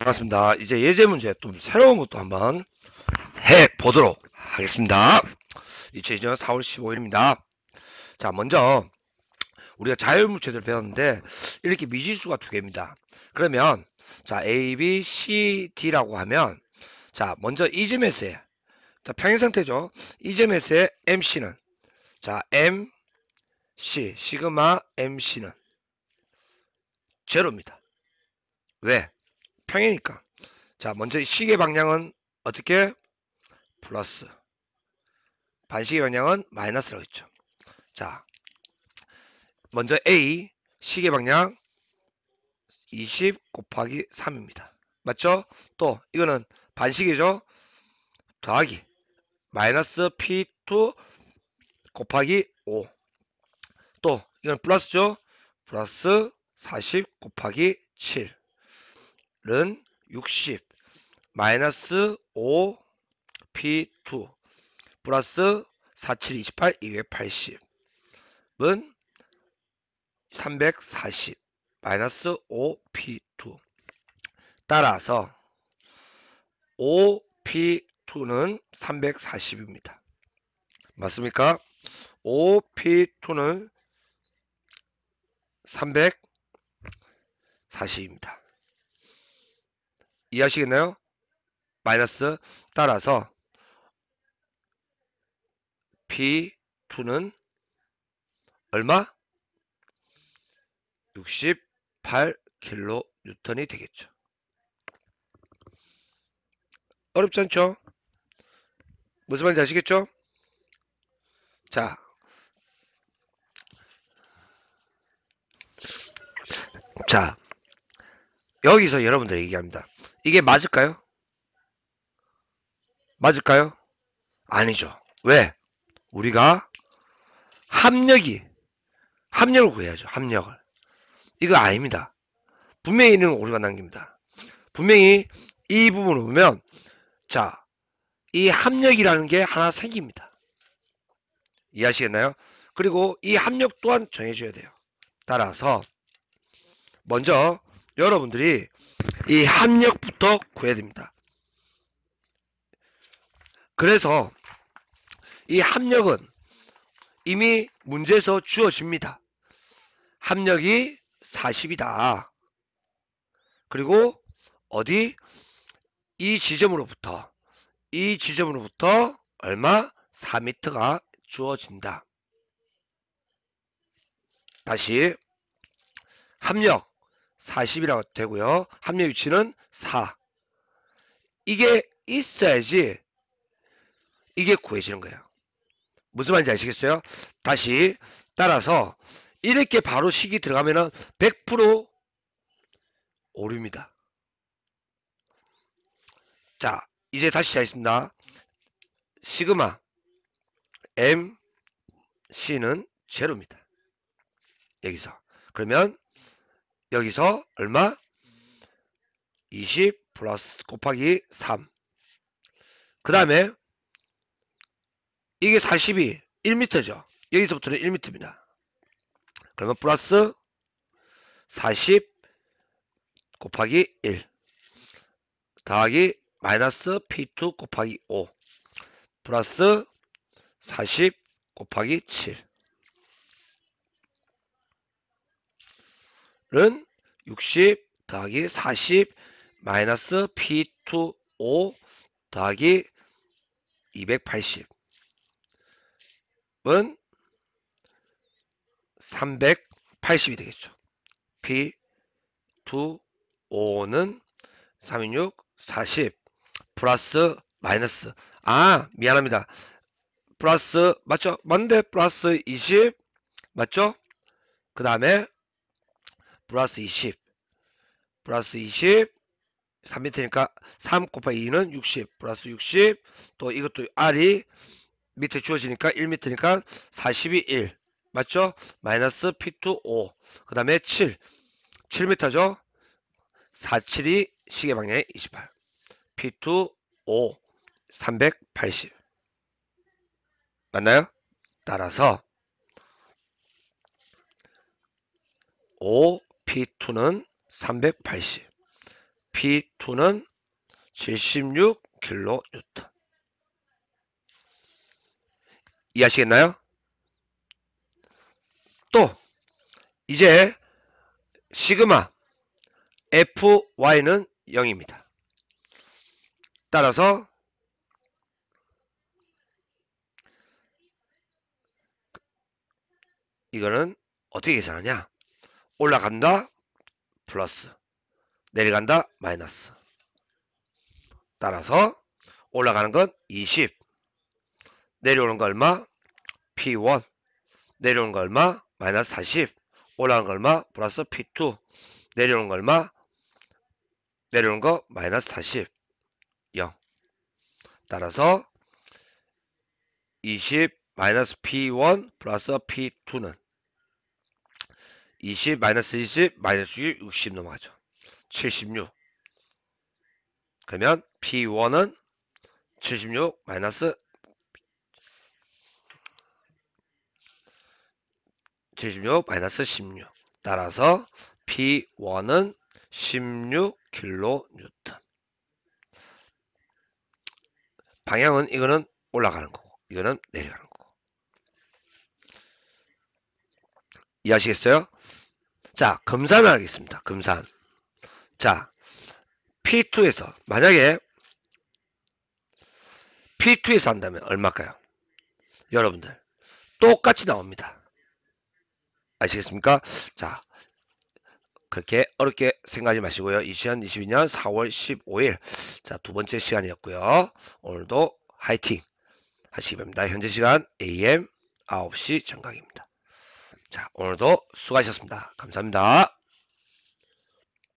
반갑습니다. 이제 예제 문제 좀 새로운 것도 한번 해 보도록 하겠습니다. 2002년 4월 15일입니다. 자, 먼저 우리가 자율물체들 배웠는데 이렇게 미지수가 두 개입니다. 그러면 자 A, B, C, D라고 하면 자 먼저 이점에서의 자 평행 상태죠. 이점에서의 MC는 자 M, C, 시그마 MC는 제로입니다. 왜? 평이니까. 자, 먼저 시계 방향은 어떻게? 플러스. 반시계 방향은 마이너스라고 했죠. 자, 먼저 A 시계 방향 20 곱하기 3입니다. 맞죠? 또 이거는 반시계죠. 더하기 마이너스 P2 곱하기 5. 또 이건 플러스죠. 플러스 40 곱하기 7. 은60 마이너스 5 P2 플러스 47 28 280은 340 마이너스 5 P2 따라서 5 P2는 340입니다. 맞습니까? 5 P2는 340입니다. 이해하시겠나요? 마이너스 따라서 P2는 얼마? 68kN이 되겠죠. 어렵지 않죠? 무슨 말인지 아시겠죠? 자, 자, 여기서 여러분들 얘기합니다. 이게 맞을까요? 맞을까요? 아니죠. 왜? 우리가 합력이 합력을 구해야죠. 합력을. 이거 아닙니다. 분명히 이는 오류가 남깁니다. 분명히 이 부분을 보면 자, 이 합력이라는 게 하나 생깁니다. 이해하시겠나요? 그리고 이 합력 또한 정해줘야 돼요. 따라서 먼저 여러분들이 이 합력부터 구해야 됩니다. 그래서 이 합력은 이미 문제에서 주어집니다. 합력이 40이다. 그리고 어디 이 지점으로부터 이 지점으로부터 얼마 4m가 주어진다. 다시 합력 40이라고 되고요. 합류 위치는 4. 이게 있어야지 이게 구해지는 거예요. 무슨 말인지 아시겠어요? 다시 따라서 이렇게 바로 식이 들어가면100% 오류입니다. 자, 이제 다시 시작하겠습니다. 시그마 MC는 제로입니다. 여기서. 그러면 여기서 얼마? 20 플러스 곱하기 3. 그 다음에 이게 4 2 1m죠. 여기서부터는 1m입니다. 그러면 플러스 40 곱하기 1 더하기 마이너스 P2 곱하기 5 플러스 40 곱하기 7은 60 더하기 40 마이너스 p 2 o 더하기 280은 380이 되겠죠. p 2 o 는3 6 40 플러스 마이너스 아 미안합니다. 플러스 맞죠? 맞데 플러스 20 맞죠? 그 다음에 플러스 20 플러스 20 3밑에니까 3 곱하기 2는 60 플러스 60또 이것도 R이 밑에 주어지니까 1미터니까 4 0 1 맞죠? 마이너스 P2 5그 다음에 7 7미터죠 4, 7 2 시계방향의 28 P2 5 380 맞나요? 따라서 5 P2는 380, P2는 76kN. 이해하시겠나요? 또 이제 시그마 fy는 0입니다. 따라서 이거는 어떻게 계산하냐? 올라간다 플러스 내려간다 마이너스 따라서 올라가는 건 20, 내려오는 거 얼마? P1, 내려오는 거 얼마? 마이너스 40, 올라가는 거 얼마? 플러스 P2, 내려오는 거 얼마? 내려오는 거 마이너스 40, 0. 따라서 20 마이너스 P1 플러스 P2는 20, 마이너스 20, 마이너스 6, 60 넘어가죠. 76. 그러면 P1은 76 마이너스 76 마이너스 16. 따라서 P1은 16kN. 방향은 이거는 올라가는 거고, 이거는 내려가는 거고. 이해하시겠어요? 자, 검사를 하겠습니다. 금산. 자, P2에서 만약에 P2에서 한다면 얼마일까요? 여러분들 똑같이 나옵니다. 아시겠습니까? 자, 그렇게 어렵게 생각하지 마시고요. 2022년 4월 15일 자, 두 번째 시간이었고요. 오늘도 화이팅 하시기 바랍니다. 현재 시간 AM 9시 정각입니다. 자, 오늘도 수고하셨습니다. 감사합니다.